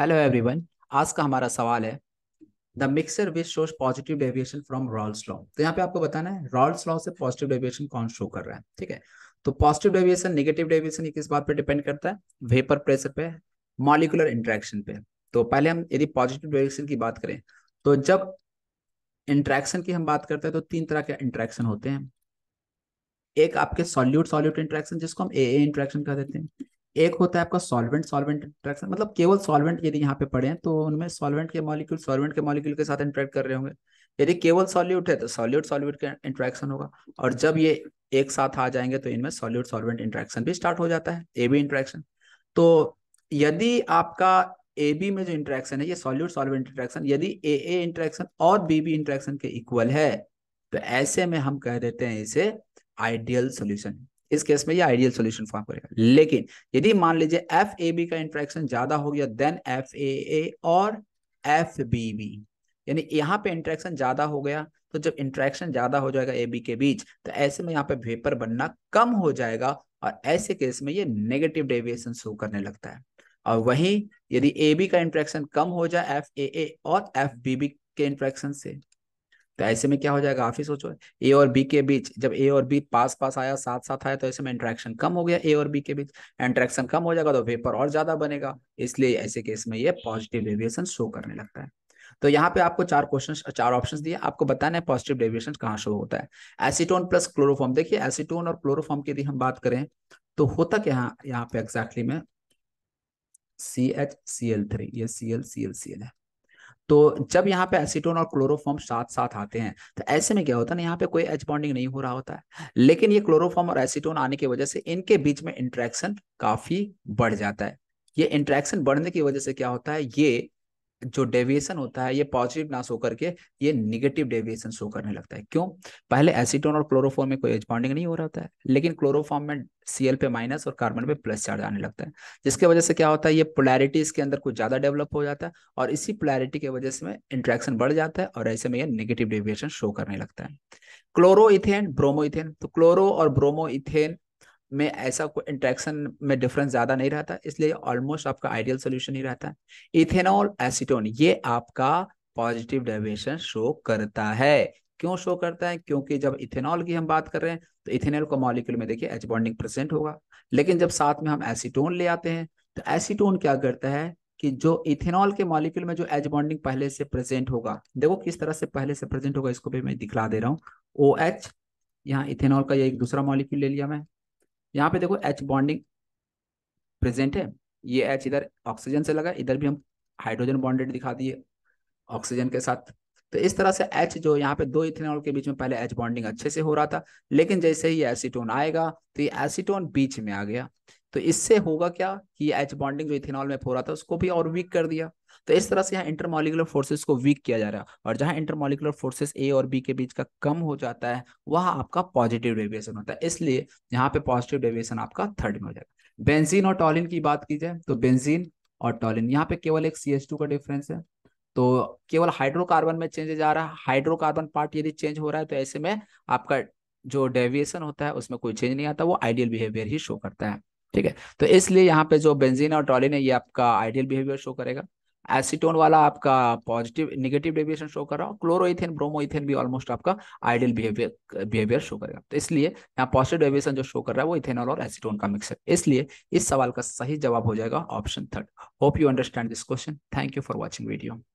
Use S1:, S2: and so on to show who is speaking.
S1: hello everyone आज का हमारा सवाल है the mixture which shows positive deviation from Raoult's law तो यहाँ पे आपको बताना है रॉल्स लॉ से पॉजिटिव डेविएशन कौन शो कर रहा है ठीक है तो पॉजिटिव डेविएशन नेगेटिव डेविएशन किस बात पे डिपेंड करता है वेपर प्रेशर पे मॉलिकुलर इंट्रैक्शन पे तो पहले हम यदि पॉजिटिव डेविएशन की बात करें तो जब इंट्रैक्शन की हम बात करते हैं तो तीन तरह के इंट्रैक्शन होते हैं एक आपके सॉल्यूट सॉल्यूट इंट्रैक्शन जिसको हम ए इंट्रैक्शन कह देते हैं एक होता है आपका सॉल्वेंट सॉल्वेंट इंट्रैक्शन मतलब केवल सॉल्वेंट यदि यहाँ पे पड़े हैं तो उनमें सॉल्वेंट के मॉलिक्यूल सॉल्वेंट के मॉलिक्यूल के साथ इंट्रैक्ट कर रहे होंगे यदि केवल सॉल्यूट है तो सॉल्यूट सॉल्यूट का इंट्रैक्शन होगा और जब ये एक साथ आ जाएंगे तो इनमें सॉल्यूट सॉल्वेंट इंट्रैक्शन भी स्टार्ट हो जाता है ए बी इंट्रैक्शन तो यदि आपका ए बी में जो इंट्रैक्शन है ये सॉल्यूट सॉल्वेंट इंट्रैक्शन यदि ए ए इंट्रैक्शन और बी बी इंट्रैक्शन के इक्वल है तो ऐसे में हम कह देते हैं इसे आइडियल सोल्यूशन इस केस में ये आइडियल सॉल्यूशन फॉर्म करेगा लेकिन यदि मान लीजिए एफ ए बी का इंट्रैक्शन ज्यादा हो गया देन एफ ए ए और एफ बी बी यानी यहाँ पे इंट्रैक्शन ज्यादा हो गया तो जब इंट्रैक्शन ज्यादा हो जाएगा ए बी के बीच तो ऐसे में यहाँ पे वेपर बनना कम हो जाएगा और ऐसे केस में ये नेगेटिव डेविएशन शो करने लगता है और वहीं यदि ए बी का इंट्रैक्शन कम हो जाए एफ ए ए और एफ बी बी के इंट्रैक्शन से तो ऐसे में क्या हो जाएगा आप ही सोचो ए और बी के बीच जब ए और बी पास पास आया साथ साथ आया तो ऐसे में इंट्रैक्शन कम हो गया ए और बी के बीच इंट्रैक्शन कम हो जाएगा तो वेपर और ज्यादा बनेगा इसलिए ऐसे केस में ये पॉजिटिव डेविएशन शो करने लगता है तो यहाँ पे आपको चार क्वेश्चन चार ऑप्शंस दिए आपको बताना है पॉजिटिव डेविएशन कहाँ शो होता है एसीटोन प्लस क्लोरोफॉर्म देखिए एसीटोन और क्लोरोफॉर्म की यदि हम बात करें तो होता क्या यहाँ यहाँ पे एग्जैक्टली में C H C L three ये C L C L C L है तो जब यहाँ पे एसीटोन और क्लोरोफॉर्म साथ साथ आते हैं तो ऐसे में क्या होता है ना यहाँ पे कोई एच बॉन्डिंग नहीं हो रहा होता है लेकिन ये क्लोरोफॉर्म और एसीटोन आने की वजह से इनके बीच में इंट्रैक्शन काफी बढ़ जाता है ये इंट्रैक्शन बढ़ने की वजह से क्या होता है ये जो डेविएशन होता है ये पॉजिटिव ना शो करके ये निगेटिव डेविएशन शो करने लगता है क्यों पहले एसीटोन और क्लोरोफॉर्म में कोई एजबॉन्डिंग नहीं हो रहा होता है लेकिन क्लोरोफॉर्म में सीएल पे माइनस और कार्बन पे प्लस चार्ज आने लगता है जिसके वजह से क्या होता है ये पोलैरिटी इसके अंदर कुछ ज्यादा डेवलप हो जाता है और इसी पोलैरिटी की वजह से इंट्रैक्शन बढ़ जाता है और ऐसे में यह निगेटिव डेविएशन शो करने लगता है क्लोरो इथेन ब्रोमो इथेन तो क्लोरो और ब्रोमो इथेन में ऐसा कोई इंट्रैक्शन में डिफरेंस ज़्यादा नहीं रहता इसलिए ऑलमोस्ट आपका आइडियल सोल्यूशन ही रहता है इथेनॉल एसिटोन ये आपका पॉजिटिव डाइवेशन शो करता है क्यों शो करता है क्योंकि जब इथेनॉल की हम बात कर रहे हैं तो इथेनॉल को मॉलिक्यूल में देखिए एच बॉन्डिंग प्रेजेंट होगा लेकिन जब साथ में हम एसीटोन ले आते हैं तो एसीटोन क्या करता है कि जो इथेनॉल के मॉलिक्यूल में जो एच बॉन्डिंग पहले से प्रेजेंट होगा देखो किस तरह से पहले से प्रेजेंट होगा इसको भी मैं दिखला दे रहा हूँ ओ एच यहाँ इथेनॉल का ये एक दूसरा मॉलिक्यूल ले लिया मैं यहाँ पे देखो एच बॉन्डिंग प्रेजेंट है ये एच इधर ऑक्सीजन से लगा इधर भी हम हाइड्रोजन बॉन्डेड दिखा दिए ऑक्सीजन के साथ तो इस तरह से एच जो यहाँ पे दो इथेनॉल के बीच में पहले एच बॉन्डिंग अच्छे से हो रहा था लेकिन जैसे ही एसीटोन आएगा तो ये एसीटोन बीच में आ गया तो इससे होगा क्या कि एच बॉन्डिंग जो इथेनॉल में हो रहा था उसको भी और वीक कर दिया तो इस तरह से यहाँ इंटरमोलिकुलर फोर्सेस को वीक किया जा रहा है और जहां इंटरमोलिकुलर फोर्सेस ए और बी के बीच का कम हो जाता है वह आपका पॉजिटिव डेविएशन होता है इसलिए यहाँ पे पॉजिटिव डेविएशन आपका थर्ड में हो जाएगा बेंजीन और टॉलिन की बात की जाए तो बेंजीन और टॉलिन यहाँ पे केवल एक सी का डिफरेंस है तो केवल हाइड्रोकार्बन में चेंज जा रहा है हाइड्रोकार्बन पार्ट यदि चेंज हो रहा है तो ऐसे में आपका जो डेविएशन होता है उसमें कोई चेंज नहीं आता वो आइडियल बिहेवियर ही शो करता है ठीक है तो इसलिए यहाँ पे जो बेंजीन और टॉलिन है ये आपका आइडियल बिहेवियर शो करेगा एसिटोन वाला आपका पॉजिटिव निगेटिव डेविएशन शो कर रहा है क्लोरोइथेन ब्रोमोइथेन भी ऑलमोस्ट आपका आइडियल बिहेवियर बिहेवियर शो करेगा तो इसलिए यहाँ पॉजिटिव डेविएशन जो शो कर रहा है वो इथेनॉल और एसिटोन का मिक्सर इसलिए इस सवाल का सही जवाब हो जाएगा option third hope you understand this question thank you for watching video